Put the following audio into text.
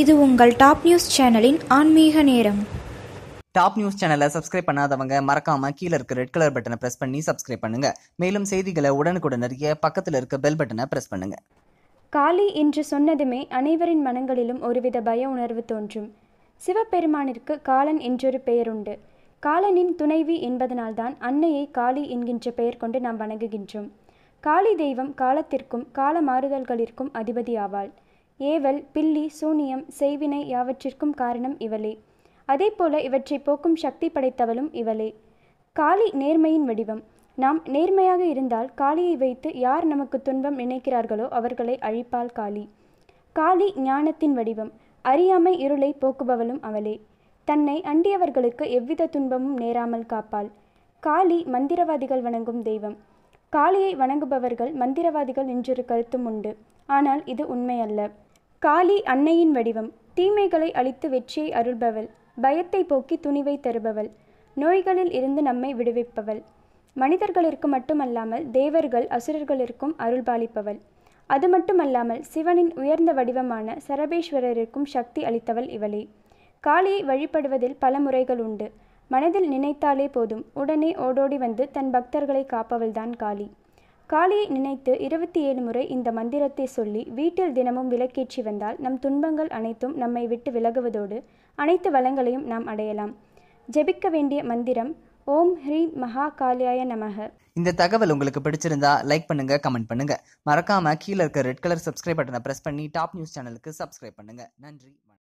இது உங்கள் top news சேனலின் ஆன்மீக நேரம் டாப் நியூஸ் சேனலை சப்ஸ்கிரைப் பண்ணாதவங்க மறக்காம கீழே இருக்க ரெட் கலர் பட்டனை பிரஸ் பண்ணி சப்ஸ்கிரைப் பண்ணுங்க மேலும் செய்திகளை உடனுக்குடன் அறிய பக்கத்தில் இருக்க பெல் பட்டனை பிரஸ் பண்ணுங்க காளி என்று சொன்னதுமே அனைவரின் மனங்களிலும் ஒருவித பய உணர்வு தோன்றும் சிவபெருமானிற்கு காலன் என்றொரு பெயருண்டு காலனின் துணைவி என்பதனால்தான் அன்னையை காளி என்கின்ற பெயர் கொண்டு நாம் வணங்குகின்றோம் காளி தெய்வம் காலத்திற்கும் கால மாறுதல்களிற்கும் அதிபதி ஆவாள் ஏவல் பில்லி சூனியம் செய்வினை யாவற்றிற்கும் காரணம் இவளே அதேபோல இவற்றை போக்கும் சக்தி படைத்தவளும் இவளே காளி நேர்மையின் வடிவம் நாம் நேர்மையாக இருந்தால் காளியை வைத்து யார் நமக்கு துன்பம் நினைக்கிறார்களோ அவர்களை அழிப்பாள் காளி காளி ஞானத்தின் வடிவம் அறியாமை இருளை போக்குபவளும் அவளே தன்னை அண்டியவர்களுக்கு எவ்வித துன்பமும் நேராமல் காப்பாள் காளி மந்திரவாதிகள் வணங்கும் தெய்வம் காளியை வணங்குபவர்கள் மந்திரவாதிகள் என்றொரு கருத்தும் உண்டு ஆனால் இது உண்மையல்ல காளி அன்னையின் வடிவம் தீமைகளை அழித்து வெற்றியை அருள்பவள் பயத்தை போக்கி துணிவை தருபவள் நோய்களில் இருந்து நம்மை விடுவிப்பவள் மனிதர்களிற்கு மட்டுமல்லாமல் தேவர்கள் அசுரர்களுக்கும் அருள்பாலிப்பவள் அது மட்டுமல்லாமல் சிவனின் உயர்ந்த வடிவமான சரபேஸ்வரருக்கும் சக்தி அளித்தவள் இவளே காளியை வழிபடுவதில் பல முறைகள் உண்டு மனதில் நினைத்தாலே போதும் உடனே ஓடோடி வந்து தன் பக்தர்களை காப்பவள்தான் காளி காளியை நினைத்து இருபத்தி ஏழு முறை இந்த மந்திரத்தை சொல்லி வீட்டில் தினமும் விளக்கேற்றி வந்தால் நம் துன்பங்கள் அனைத்தும் நம்மை விட்டு விலகுவதோடு அனைத்து வளங்களையும் நாம் அடையலாம் ஜெபிக்க வேண்டிய மந்திரம் ஓம் ஹ்ரீ மகா காளியாய நமக இந்த தகவல் உங்களுக்கு பிடிச்சிருந்தா லைக் பண்ணுங்க கமெண்ட் பண்ணுங்க மறக்காம கீழே இருக்க ரெட் கலர் சப்ஸ்கிரைப் பட்டனை பிரஸ் பண்ணி டாப் நியூஸ் சேனலுக்கு சப்ஸ்கிரைப் பண்ணுங்க நன்றி